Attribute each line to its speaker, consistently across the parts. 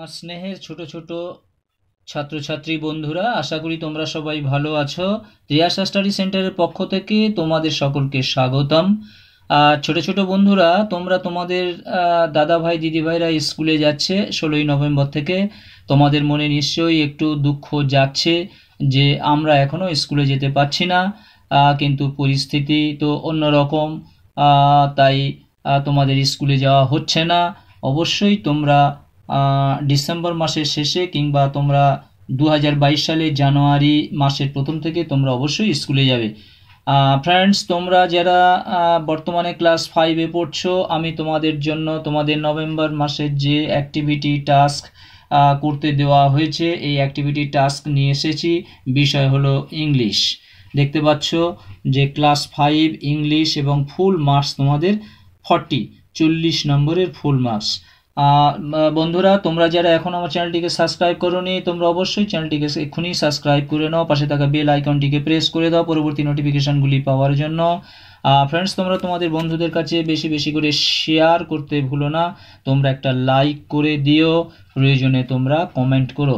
Speaker 1: আমার স্নেহের ছোট ছোট ছাত্রছাত্রী বন্ধুরা আশা করি তোমরা সবাই ভালো আছো রিয়াসা স্টাডি সেন্টারের পক্ষ থেকে তোমাদের সকলকে স্বাগতম আর ছোট ছোট বন্ধুরা তোমরা তোমাদের দাদা ভাই দিদিভাইরা স্কুলে যাচ্ছে ষোলোই নভেম্বর থেকে তোমাদের মনে নিশ্চয়ই একটু দুঃখ যাচ্ছে যে আমরা এখনও স্কুলে যেতে পারছি না কিন্তু পরিস্থিতি তো অন্যরকম তাই তোমাদের স্কুলে যাওয়া হচ্ছে না অবশ্যই তোমরা ডিসেম্বর মাসের শেষে কিংবা তোমরা দু সালে জানুয়ারি মাসের প্রথম থেকে তোমরা অবশ্যই স্কুলে যাবে ফ্রেন্ডস তোমরা যারা বর্তমানে ক্লাস ফাইভে পড়ছো আমি তোমাদের জন্য তোমাদের নভেম্বর মাসের যে অ্যাক্টিভিটি টাস্ক করতে দেওয়া হয়েছে এই অ্যাক্টিভিটি টাস্ক নিয়ে এসেছি বিষয় হলো ইংলিশ দেখতে পাচ্ছ যে ক্লাস ফাইভ ইংলিশ এবং ফুল মার্কস তোমাদের ফর্টি চল্লিশ নম্বরের ফুল মার্কস বন্ধুরা তোমরা যারা এখন আমার চ্যানেলটিকে সাবস্ক্রাইব করোনি তোমরা অবশ্যই চ্যানেলটিকে এক্ষুনি সাবস্ক্রাইব করে নাও পাশে থাকা বেল আইকনটিকে প্রেস করে দাও পরবর্তী নোটিফিকেশানগুলি পাওয়ার জন্য ফ্রেন্ডস তোমরা তোমাদের বন্ধুদের কাছে বেশি বেশি করে শেয়ার করতে ভুলো না তোমরা একটা লাইক করে দিও প্রয়োজনে তোমরা কমেন্ট করো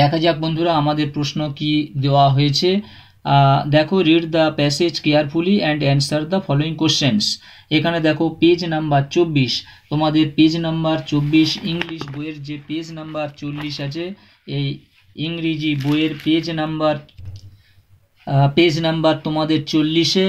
Speaker 1: দেখা যাক বন্ধুরা আমাদের প্রশ্ন কি দেওয়া হয়েছে দেখো read the passage carefully and answer the following questions এখানে দেখো পেজ নাম্বার চব্বিশ তোমাদের পেজ নাম্বার চব্বিশ ইংলিশ বইয়ের যে পেজ নাম্বার চল্লিশ আছে এই ইংরেজি বইয়ের পেজ নাম্বার পেজ নাম্বার তোমাদের চল্লিশে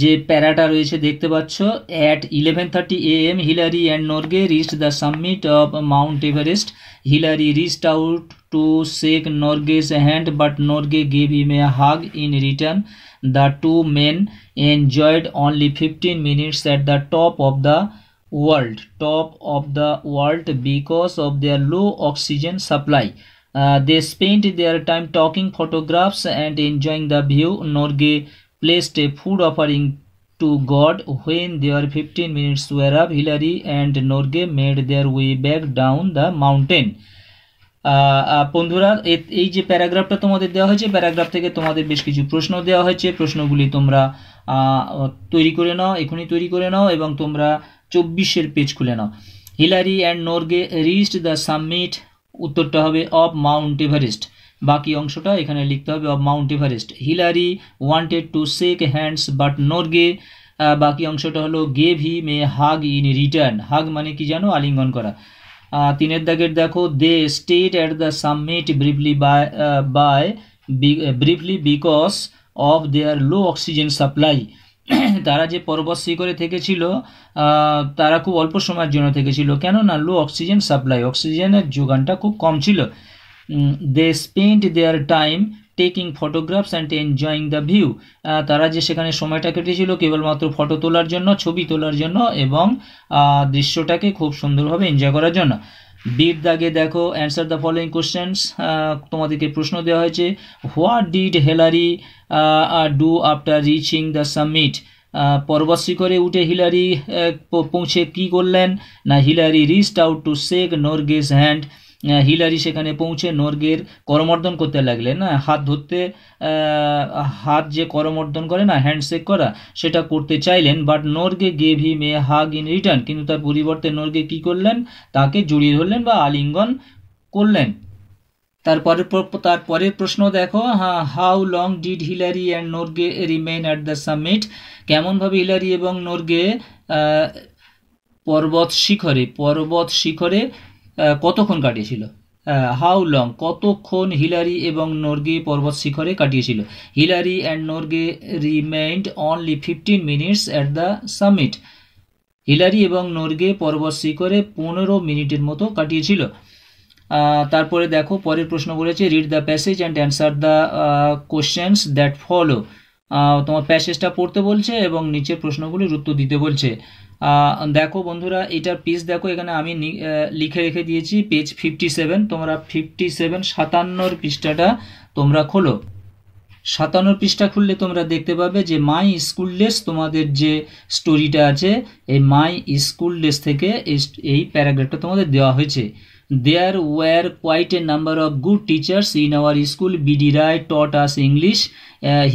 Speaker 1: যে প্যারাটা রয়েছে দেখতে পাচ্ছ at eleven thirty A M Hillary and Norgay reach the summit of Mount Everest Hillary reached out to shake Norge's hand, but Norge gave him a hug in return. The two men enjoyed only 15 minutes at the top of the world, top of the world because of their low oxygen supply. Uh, they spent their time talking photographs and enjoying the view. Norge placed a food offering to God when their 15 minutes were up. Hillary and Norge made their way back down the mountain. বন্ধুরা এই যে প্যারাগ্রাফটা তোমাদের দেওয়া হয়েছে paragraph থেকে তোমাদের বেশ কিছু প্রশ্ন দেওয়া হয়েছে প্রশ্নগুলি তোমরা তৈরি করে নাও এখনই তৈরি করে নাও এবং তোমরা চব্বিশের পেজ খুলে নাও Hillary and Norgay reached the summit উত্তরটা হবে অফ মাউন্ট এভারেস্ট বাকি অংশটা এখানে লিখতে হবে of Mount Everest Hillary wanted to shake hands but Norgay বাকি অংশটা হলো gave him a hug in return hug মানে কি জানো আলিঙ্গন করা তিনের দাগের দেখো they state at the summit briefly by by briefly because of their low oxygen supply তারা যে পর্বত শিখরে থেকেছিল তারা খুব অল্প সময়ের জন্য থেকেছিল কেননা লো অক্সিজেন সাপ্লাই অক্সিজেনের যোগানটা খুব কম ছিল they spend their time taking photographs and enjoying the view তারা যে সেখানে সময়টা কেটেছিল কেবলমাত্র ফটো তোলার জন্য ছবি তোলার জন্য এবং দৃশ্যটাকে খুব সুন্দরভাবে এনজয় করার জন্য বিট দাগে দেখো অ্যান্সার দ্য ফলোয়িং কোশ্চেন্স তোমাদেরকে প্রশ্ন দেওয়া হয়েছে what did Hillary do after reaching the summit পর্বত শিখরে উঠে হিলারি পৌঁছে কি করলেন না Hillary reached out to shake Norgay's hand Hillary সেখানে পৌঁছে নর্গের করমর্দন করতে লাগলেন হাত ধরতে হাত যে করমর্দন করে না হ্যান্ডশেক করা সেটা করতে চাইলেন but Norgay gave him a hug in return কিন্তু তার পরিবর্তে নর্গে কি করলেন তাকে জড়িয়ে ধরলেন বা আলিঙ্গন করলেন তারপরের পরের প্রশ্ন দেখো হ্যাঁ how long did Hillary and Norgay remain at the summit কেমনভাবে হিলারি এবং নোর্গে পর্বত শিখরে পর্বত শিখরে কতক্ষণ কাটিয়েছিল হাউ লং কতক্ষণ হিলারি এবং নর্গে পর্বত শিখরে কাটিয়েছিল Hillary and Norgay remained only fifteen minutes at the summit Hillary এবং নর্গে পর্বত শিখরে পনেরো মিনিটের মতো কাটিয়েছিল তারপরে দেখো পরের প্রশ্ন বলেছে read the passage and answer the questions that follow তোমার প্যাসেজটা পড়তে বলছে এবং নিচের প্রশ্নগুলির উত্তর দিতে বলছে দেখো বন্ধুরা এটার পেজ দেখো এখানে আমি লিখে রেখে দিয়েছি পেজ ফিফটি সেভেন তোমরা ফিফটি সেভেন সাতান্নর পৃষ্ঠাটা তোমরা খোলো সাতান্নর পৃষ্ঠা খুললে তোমরা দেখতে পাবে যে মাই স্কুললেস তোমাদের যে স্টোরিটা আছে এই মাই স্কুল ডেস থেকে এই প্যারাগ্রাফটা তোমাদের দেওয়া হয়েছে there were quite a number of good teachers in our school B D Roy taught us English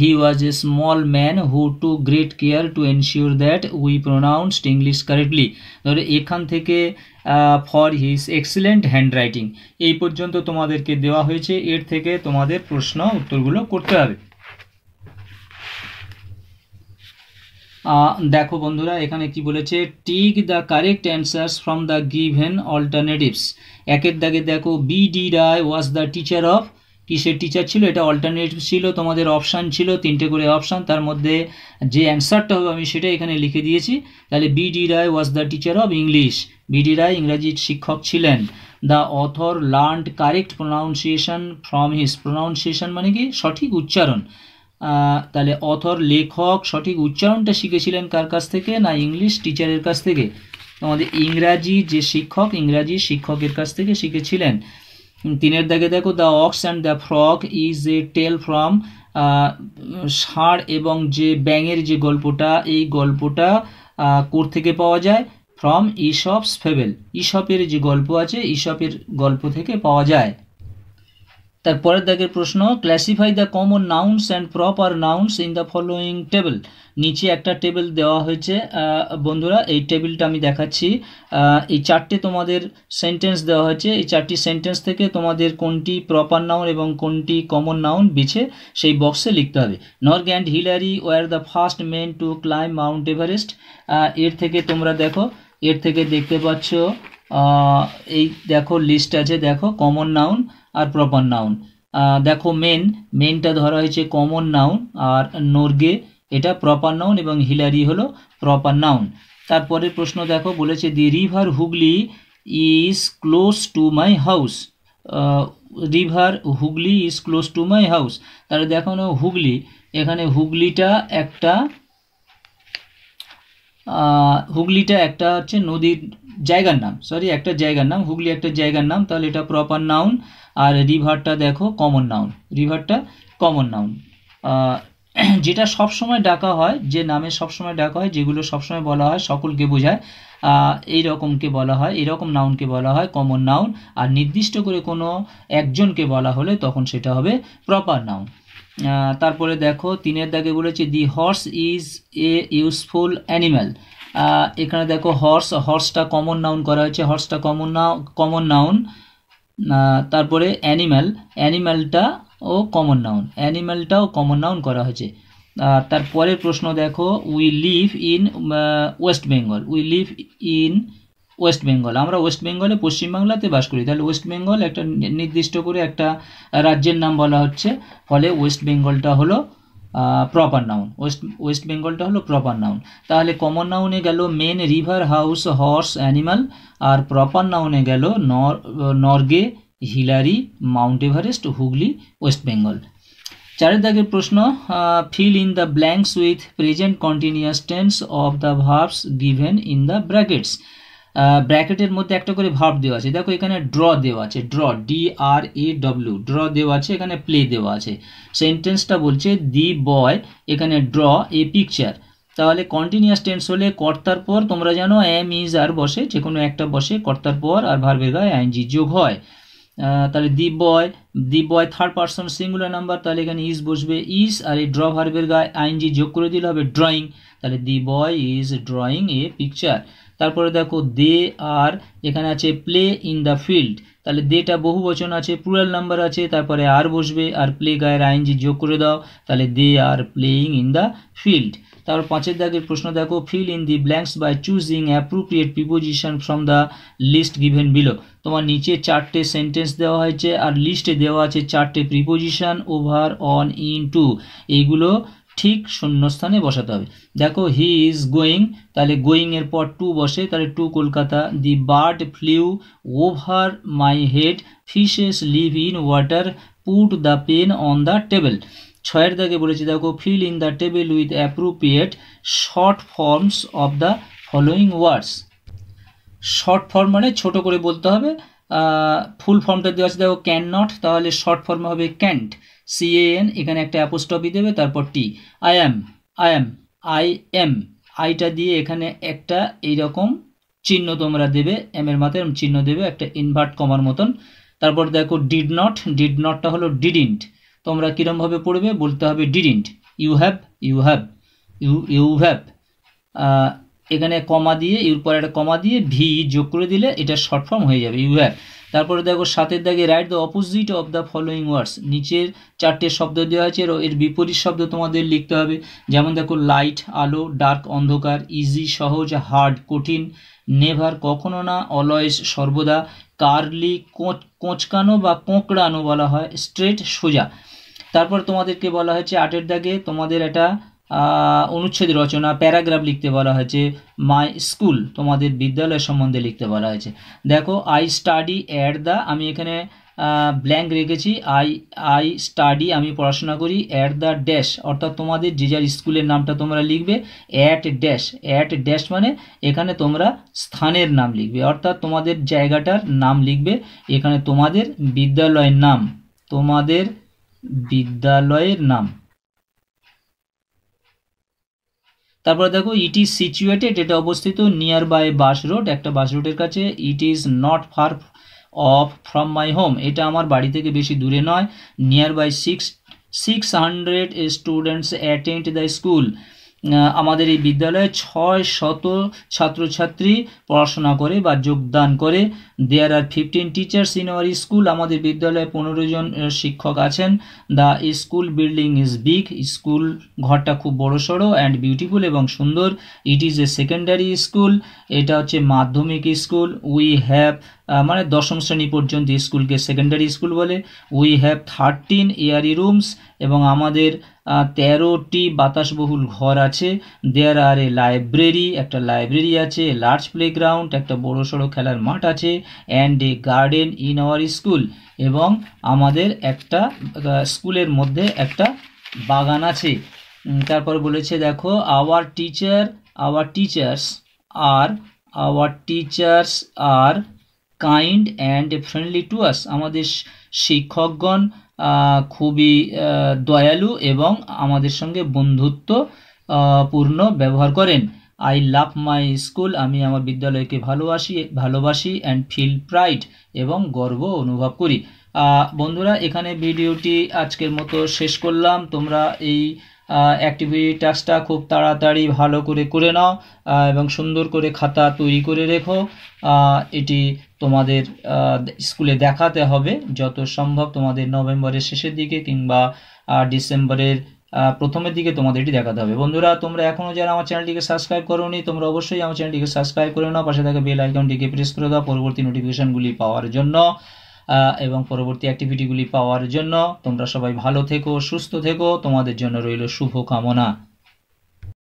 Speaker 1: he was a small man who took great care to ensure that we pronounced English correctly ধরো এখান থেকে for his excellent handwriting এই পর্যন্ত তোমাদেরকে দেওয়া হয়েছে এর থেকে তোমাদের প্রশ্ন উত্তরগুলো করতে হবে দেখো বন্ধুরা এখানে কি বলেছে tick the correct answers from the given alternatives একের দাগে দেখো B D Roy was the teacher of কিসের টিচার ছিল এটা অল্টারনেটিভ ছিল তোমাদের অপশান ছিল তিনটে করে অপশান তার মধ্যে যে অ্যান্সারটা হবে আমি সেটা এখানে লিখে দিয়েছি তাহলে B D Roy was the teacher of English B D Roy ইংরাজির শিক্ষক ছিলেন the author learn correct pronunciation from his pronunciation মানে কি সঠিক উচ্চারণ তাহলে অথর লেখক সঠিক উচ্চারণটা শিখেছিলেন কার কাছ থেকে না ইংলিশ টিচারের কাছ থেকে আমাদের ইংরাজি যে শিক্ষক ইংরাজি শিক্ষকের কাছ থেকে শিখেছিলেন তিনের দাগে দেখো the ox and the frog is a tale from ষাঁড় এবং যে ব্যাঙের যে গল্পটা এই গল্পটা কোর থেকে পাওয়া যায় ফ্রম ইসপস ফেবেল ইসপের যে গল্প আছে ইসপের গল্প থেকে পাওয়া যায় তারপরের দাগের প্রশ্ন classify the common nouns and proper nouns in the following table নিচে একটা টেবিল দেওয়া হয়েছে বন্ধুরা এই টেবিলটা আমি দেখাচ্ছি এই চারটে তোমাদের সেন্টেন্স দেওয়া হয়েছে এই চারটি সেন্টেন্স থেকে তোমাদের কোনটি প্রপার নাউন এবং কোনটি কমন নাউন বেছে সেই বক্সে লিখতে হবে Norgay and Hillary were the first men to climb Mount Everest এর থেকে তোমরা দেখো এর থেকে দেখতে পাচ্ছ এই দেখো লিস্ট আছে দেখো কমন নাউন আর প্রপার নাউন দেখো মেন মেনটা ধরা হয়েছে কমন নাউন আর নর্গে এটা প্রপার নাউন এবং হিলারি হলো প্রপার নাউন তারপরের প্রশ্ন দেখো বলেছে the river Hooghly is close to my house river Hooghly is close to my house তাহলে দেখো হুগলি এখানে হুগলিটা একটা হুগলিটা একটা হচ্ছে নদীর জায়গার নাম সরি একটা জায়গার নাম হুগলি একটা জায়গার নাম তাহলে এটা প্রপার নাউন আর রিভারটা দেখো কমন নাউন রিভারটা কমন নাউন যেটা সব সময় ডাকা হয় যে নামে সব সময় ডাকা হয় যেগুলো সব সময় বলা হয় সকলকে বোঝায় এই রকমকে বলা হয় এরকম নাউনকে বলা হয় কমন নাউন আর নির্দিষ্ট করে কোনো একজনকে বলা হলে তখন সেটা হবে প্রপার নাউন তারপরে দেখো তিনের দাগে বলেছে the horse is a useful animal এখানে দেখো হর্স হর্সটা কমন নাউন করা হয়েছে হর্সটা কমন নাউ কমন নাউন তারপরে অ্যানিম্যাল অ্যানিম্যালটা ও কমন নাউন অ্যানিম্যালটাও কমন নাউন করা হয়েছে তারপরের প্রশ্ন দেখো we live in West Bengal we live in West Bengal আমরা ওয়েস্ট বেঙ্গলে পশ্চিমবাংলাতে বাস করি তাহলে ওয়েস্ট বেঙ্গল একটা নির্দিষ্ট করে একটা রাজ্যের নাম বলা হচ্ছে ফলে ওয়েস্ট বেঙ্গলটা হলো প্রপার নাউন ওয়েস্ট ওয়েস্ট বেঙ্গলটা হলো প্রপার নাউন তাহলে কমন নাউনে গেল men river house horse animal আর প্রপার নাউনে গেল Norgay Hillary Mount Everest Hooghly West Bengal চারের দাগের প্রশ্ন fill in the blanks with present continuous tense of the verbs given in the brackets ব্র্যাকেটের মধ্যে একটা করে ভাব দেওয়া আছে দেখো এখানে ড্র দেওয়া আছে draw D R A W draw দেওয়া আছে এখানে প্লে দেওয়া আছে সেন্টেন্সটা বলছে দি বয় এখানে ড্র এ পিকচার তাহলে কন্টিনিউয়াস টেন্স হলে কর্তার পর তোমরা জানো এম ইজ আর বসে যে কোনো একটা বসে কর্তার পর আর ভার্বের গায়ে আইনজি যোগ হয় তাহলে the boy the boy third person singular number তাহলে এখানে ইজ বসবে ইজ আর এই ড্র ভার্বের গায়ে আইনজি যোগ করে দিলে হবে ড্রয়িং তাহলে the boy is drawing a picture তারপরে দেখো দে আর এখানে আছে প্লে ইন দ্য ফিল্ড তাহলে দেটা বহু বচন আছে পুরাল নাম্বার আছে তারপরে আর বসবে আর প্লে গায়ের আইনজি যোগ করে দাও তাহলে they are playing in the field তারপর পাঁচের দাগের প্রশ্ন দেখো fill in the blanks by choosing appropriate preposition from the list given below তোমার নিচে চারটে সেন্টেন্স দেওয়া হয়েছে আর লিস্টে দেওয়া আছে চারটে preposition over on in to এইগুলো ঠিক শূন্যস্থানে বসাতে হবে দেখো হি ইজ গোয়িং তাহলে গোয়িংয়ের পর টু বসে তাহলে to Kolkata the bird flew over my head fishes live in water put the pen on the table ছয়ের দাগে বলেছি দেখো fill in the table with appropriate short forms of the following words short form মানে ছোটো করে বলতে হবে ফুল ফর্মটা দেওয়া আছে দেখো ক্যান নট তাহলে শর্ট ফর্ম হবে ক্যান্ট সিএএন এখানে একটা অ্যাপোস্টপি দেবে তারপর T I M I M I M আইটা দিয়ে এখানে একটা এইরকম চিহ্ন তোমরা দেবে এম এর মাথায় চিহ্ন দেবে একটা ইনভার্ট কমার মতন তারপর দেখো ডিড নট ডিড নটটা হলো ডিডিন্ট তোমরা কীরমভাবে পড়বে বলতে হবে didn't you have you have you you have এখানে কমা দিয়ে ইউর পরে একটা কমা দিয়ে ভি যোগ করে দিলে এটা শর্ট ফর্ম হয়ে যাবে ইউ হ্যাভ তারপরে দেখো সাতের দাগে write the opposite of the following words নিচের চারটে শব্দ দেওয়া আছে এর বিপরীত শব্দ তোমাদের লিখতে হবে যেমন দেখো লাইট আলো ডার্ক অন্ধকার ইজি সহজ হার্ড কঠিন নেভার কখনো না অলয়েস সর্বদা কার্লি কোঁচ কোঁচকানো বা কোঁকড়ানো বলা হয় স্ট্রেট সোজা তারপর তোমাদেরকে বলা হয়েছে আটের দাগে তোমাদের এটা অনুচ্ছেদ রচনা প্যারাগ্রাফ লিখতে বলা হয়েছে মাই স্কুল তোমাদের বিদ্যালয় সম্বন্ধে লিখতে বলা হয়েছে দেখো আই স্টাডি অ্যাট দ্য আমি এখানে ব্ল্যাঙ্ক রেখেছি আই আই স্টাডি আমি পড়াশোনা করি অ্যাট দ্য ড্যাশ অর্থাৎ তোমাদের যে যার স্কুলের নামটা তোমরা লিখবে অ্যাট ড্যাশ অ্যাট ড্যাশ মানে এখানে তোমরা স্থানের নাম লিখবে অর্থাৎ তোমাদের জায়গাটার নাম লিখবে এখানে তোমাদের বিদ্যালয়ের নাম তোমাদের বিদ্যালয়ের নাম তারপরে দেখো ইট ইজ সিচুয়েটেড এটা অবস্থিত নিয়ার বাই বাস রোড একটা বাস রোডের কাছে it is not far off from my home এটা আমার বাড়ি থেকে বেশি দূরে নয় near by six six hundred students attend the school আমাদের এই বিদ্যালয়ে ছয় শত ছাত্রছাত্রী পড়াশোনা করে বা যোগদান করে there are fifteen teachers in our school আমাদের বিদ্যালয়ে পনেরো জন শিক্ষক আছেন the school building is big school ঘরটা খুব বড় সড়ো অ্যান্ড বিউটিফুল এবং সুন্দর it is a secondary school এটা হচ্ছে মাধ্যমিক স্কুল উই হ্যাভ মানে দশম শ্রেণী পর্যন্ত স্কুলকে সেকেন্ডারি স্কুল বলে we have thirteen airy rooms এবং আমাদের তেরোটি বাতাসবহুল ঘর আছে দেয়ার আর এ লাইব্রেরি একটা লাইব্রেরি আছে লার্জ প্লেগ্রাউন্ড একটা বড় সড়ো খেলার মাঠ আছে and a garden in our school এবং আমাদের একটা স্কুলের মধ্যে একটা বাগান আছে তারপর বলেছে দেখো our teacher our teachers are our teachers are kind and friendly to us আমাদের শিক্ষকগণ খুবই দয়ালু এবং আমাদের সঙ্গে বন্ধুত্ব পূর্ণ ব্যবহার করেন আই লাভ মাই স্কুল আমি আমার বিদ্যালয়কে ভালোবাসি ভালোবাসি অ্যান্ড ফিল প্রাইড এবং গর্ব অনুভব করি বন্ধুরা এখানে ভিডিওটি আজকের মতো শেষ করলাম তোমরা এই অ্যাক্টিভিটি টাস্কটা খুব তাড়াতাড়ি ভালো করে করে নাও এবং সুন্দর করে খাতা তৈরি করে রেখো এটি তোমাদের স্কুলে দেখাতে হবে যত সম্ভব তোমাদের নভেম্বরের শেষের দিকে কিংবা ডিসেম্বরের প্রথমের দিকে তোমাদের এটি দেখাতে হবে বন্ধুরা তোমরা এখনও যারা আমার চ্যানেলটিকে সাবস্ক্রাইব করোনি তোমরা অবশ্যই আমার চ্যানেলটিকে সাবস্ক্রাইব করে নাও পাশে থাকা বেল আইকনটিকে প্রেস করে দাও পরবর্তী নোটিফিকেশানগুলি পাওয়ার জন্য এবং পরবর্তী অ্যাক্টিভিটিগুলি পাওয়ার জন্য তোমরা সবাই ভালো থেকো সুস্থ থেকো তোমাদের জন্য রইল শুভকামনা